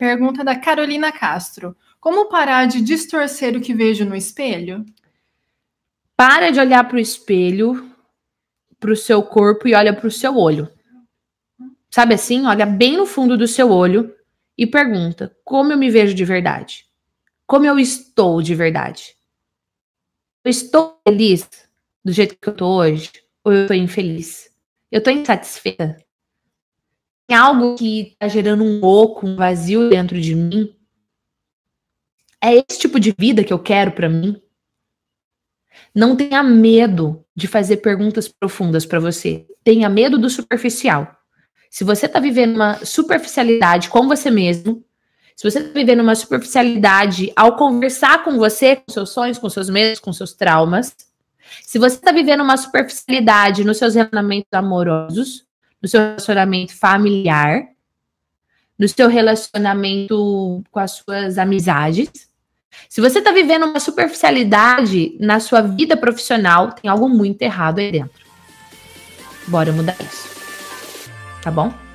Pergunta da Carolina Castro: Como parar de distorcer o que vejo no espelho? Para de olhar para o espelho, para o seu corpo e olha para o seu olho. Sabe assim? Olha bem no fundo do seu olho e pergunta: Como eu me vejo de verdade? Como eu estou de verdade? Eu estou feliz do jeito que eu estou hoje? Ou eu estou infeliz? Eu estou insatisfeita? tem algo que está gerando um oco, um vazio dentro de mim? É esse tipo de vida que eu quero para mim? Não tenha medo de fazer perguntas profundas para você. Tenha medo do superficial. Se você está vivendo uma superficialidade com você mesmo, se você está vivendo uma superficialidade ao conversar com você, com seus sonhos, com seus medos, com seus traumas, se você está vivendo uma superficialidade nos seus relacionamentos amorosos, no seu relacionamento familiar, no seu relacionamento com as suas amizades. Se você está vivendo uma superficialidade na sua vida profissional, tem algo muito errado aí dentro. Bora mudar isso. Tá bom?